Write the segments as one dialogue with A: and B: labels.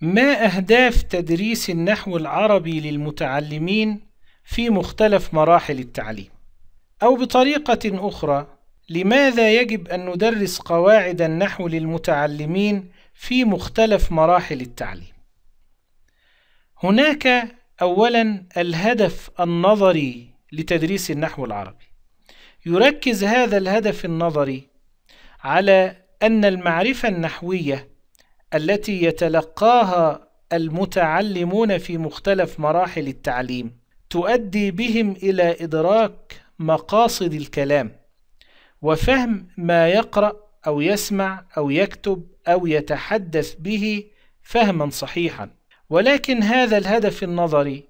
A: ما أهداف تدريس النحو العربي للمتعلمين في مختلف مراحل التعليم؟ أو بطريقة أخرى، لماذا يجب أن ندرس قواعد النحو للمتعلمين في مختلف مراحل التعليم؟ هناك أولاً الهدف النظري لتدريس النحو العربي. يركز هذا الهدف النظري على أن المعرفة النحوية التي يتلقاها المتعلمون في مختلف مراحل التعليم تؤدي بهم إلى إدراك مقاصد الكلام وفهم ما يقرأ أو يسمع أو يكتب أو يتحدث به فهما صحيحا ولكن هذا الهدف النظري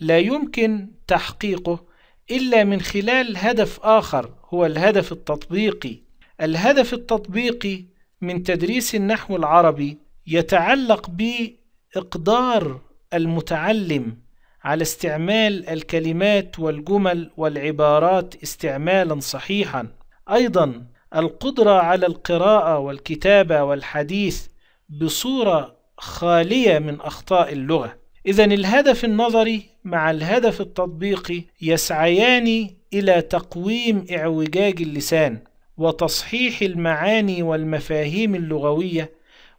A: لا يمكن تحقيقه إلا من خلال هدف آخر هو الهدف التطبيقي الهدف التطبيقي من تدريس النحو العربي يتعلق بإقدار المتعلم على استعمال الكلمات والجمل والعبارات استعمالا صحيحا أيضا القدرة على القراءة والكتابة والحديث بصورة خالية من أخطاء اللغة إذا الهدف النظري مع الهدف التطبيقي يسعيان إلى تقويم إعوجاج اللسان وتصحيح المعاني والمفاهيم اللغوية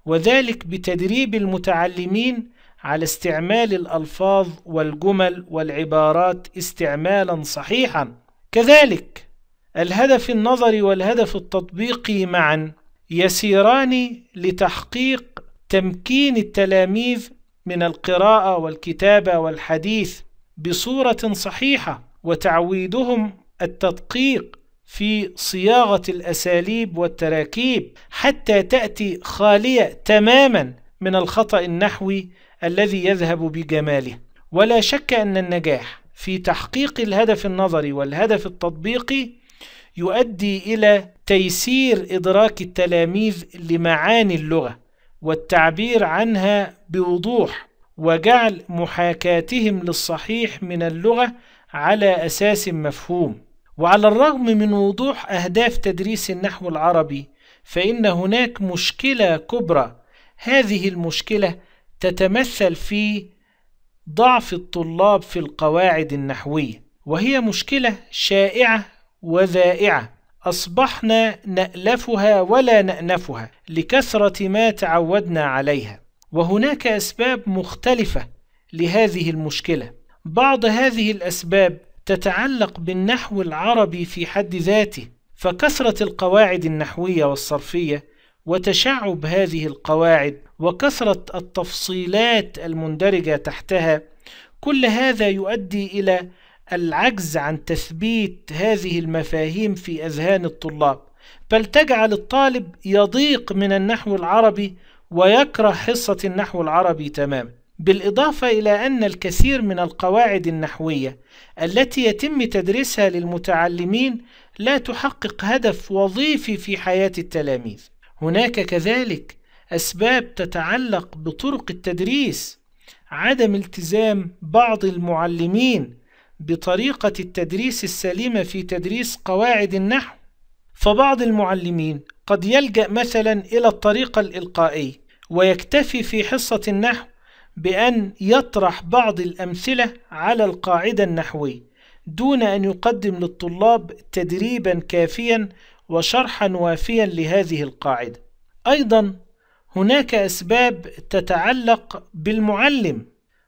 A: وذلك بتدريب المتعلمين على استعمال الألفاظ والجمل والعبارات استعمالا صحيحا كذلك الهدف النظري والهدف التطبيقي معا يسيران لتحقيق تمكين التلاميذ من القراءة والكتابة والحديث بصورة صحيحة وتعويدهم التدقيق في صياغة الأساليب والتراكيب حتى تأتي خالية تماما من الخطأ النحوي الذي يذهب بجماله ولا شك أن النجاح في تحقيق الهدف النظري والهدف التطبيقي يؤدي إلى تيسير إدراك التلاميذ لمعاني اللغة والتعبير عنها بوضوح وجعل محاكاتهم للصحيح من اللغة على أساس مفهوم وعلى الرغم من وضوح أهداف تدريس النحو العربي فإن هناك مشكلة كبرى هذه المشكلة تتمثل في ضعف الطلاب في القواعد النحوية وهي مشكلة شائعة وذائعة أصبحنا نألفها ولا نأنفها لكثرة ما تعودنا عليها وهناك أسباب مختلفة لهذه المشكلة بعض هذه الأسباب تتعلق بالنحو العربي في حد ذاته فكثرة القواعد النحوية والصرفية وتشعب هذه القواعد وكثرة التفصيلات المندرجة تحتها كل هذا يؤدي إلى العجز عن تثبيت هذه المفاهيم في أذهان الطلاب بل تجعل الطالب يضيق من النحو العربي ويكره حصة النحو العربي تماما بالإضافة إلى أن الكثير من القواعد النحوية التي يتم تدريسها للمتعلمين لا تحقق هدف وظيفي في حياة التلاميذ. هناك كذلك أسباب تتعلق بطرق التدريس، عدم التزام بعض المعلمين بطريقة التدريس السليمة في تدريس قواعد النحو. فبعض المعلمين قد يلجأ مثلا إلى الطريقة الإلقائية ويكتفي في حصة النحو بأن يطرح بعض الأمثلة على القاعدة النحوية دون أن يقدم للطلاب تدريبا كافيا وشرحا وافيا لهذه القاعدة أيضا هناك أسباب تتعلق بالمعلم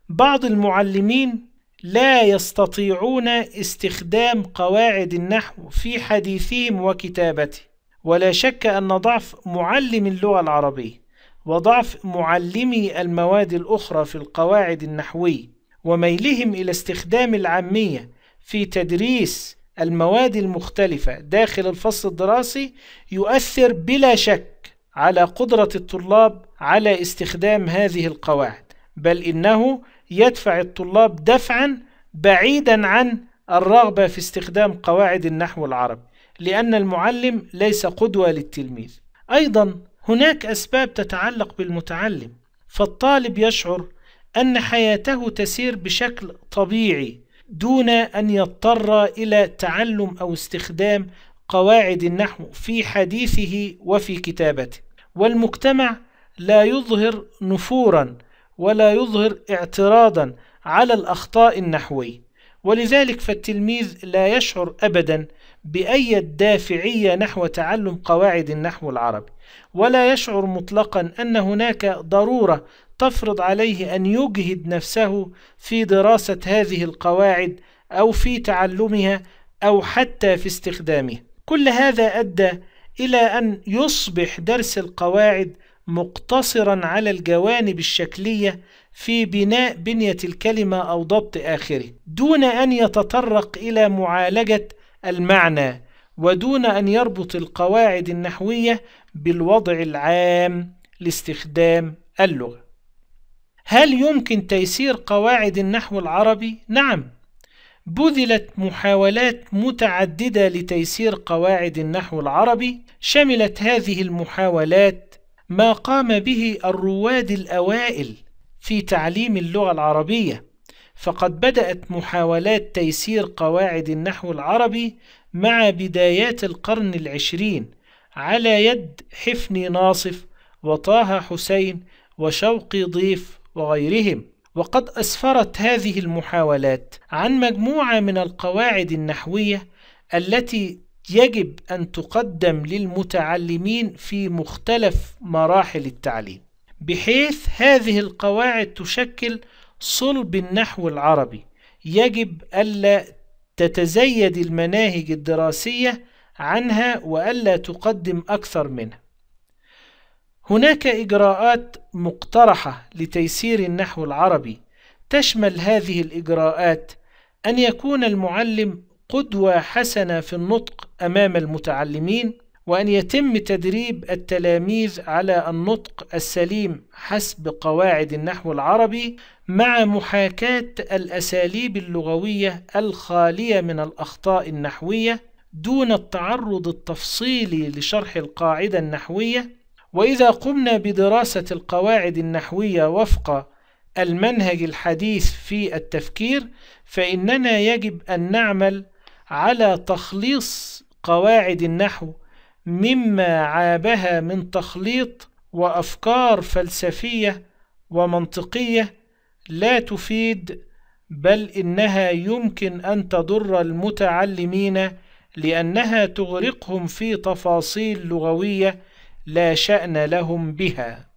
A: بعض المعلمين لا يستطيعون استخدام قواعد النحو في حديثهم وكتابته ولا شك أن ضعف معلم اللغة العربية وضعف معلمي المواد الأخرى في القواعد النحوية وميلهم إلى استخدام العامية في تدريس المواد المختلفة داخل الفصل الدراسي يؤثر بلا شك على قدرة الطلاب على استخدام هذه القواعد بل إنه يدفع الطلاب دفعا بعيدا عن الرغبة في استخدام قواعد النحو العربي لأن المعلم ليس قدوة للتلميذ أيضا هناك أسباب تتعلق بالمتعلم فالطالب يشعر أن حياته تسير بشكل طبيعي دون أن يضطر إلى تعلم أو استخدام قواعد النحو في حديثه وفي كتابته والمجتمع لا يظهر نفورا ولا يظهر اعتراضا على الأخطاء النحوية ولذلك فالتلميذ لا يشعر أبدا بأي دافعية نحو تعلم قواعد النحو العربي ولا يشعر مطلقا أن هناك ضرورة تفرض عليه أن يجهد نفسه في دراسة هذه القواعد أو في تعلمها أو حتى في استخدامها كل هذا أدى إلى أن يصبح درس القواعد مقتصرا على الجوانب الشكلية في بناء بنية الكلمة أو ضبط آخره دون أن يتطرق إلى معالجة المعنى ودون أن يربط القواعد النحوية بالوضع العام لاستخدام اللغة هل يمكن تيسير قواعد النحو العربي؟ نعم بذلت محاولات متعددة لتيسير قواعد النحو العربي شملت هذه المحاولات ما قام به الرواد الأوائل في تعليم اللغة العربية فقد بدأت محاولات تيسير قواعد النحو العربي مع بدايات القرن العشرين على يد حفني ناصف وطه حسين وشوقي ضيف وغيرهم وقد أسفرت هذه المحاولات عن مجموعة من القواعد النحوية التي يجب أن تقدم للمتعلمين في مختلف مراحل التعليم بحيث هذه القواعد تشكل صلب النحو العربي يجب ألا تتزيد المناهج الدراسية عنها وألا تقدم أكثر منها هناك إجراءات مقترحة لتيسير النحو العربي تشمل هذه الإجراءات أن يكون المعلم قدوة حسنة في النطق أمام المتعلمين وأن يتم تدريب التلاميذ على النطق السليم حسب قواعد النحو العربي مع محاكاة الأساليب اللغوية الخالية من الأخطاء النحوية دون التعرض التفصيلي لشرح القاعدة النحوية وإذا قمنا بدراسة القواعد النحوية وفق المنهج الحديث في التفكير فإننا يجب أن نعمل على تخليص قواعد النحو مما عابها من تخليط وافكار فلسفيه ومنطقيه لا تفيد بل انها يمكن ان تضر المتعلمين لانها تغرقهم في تفاصيل لغويه لا شان لهم بها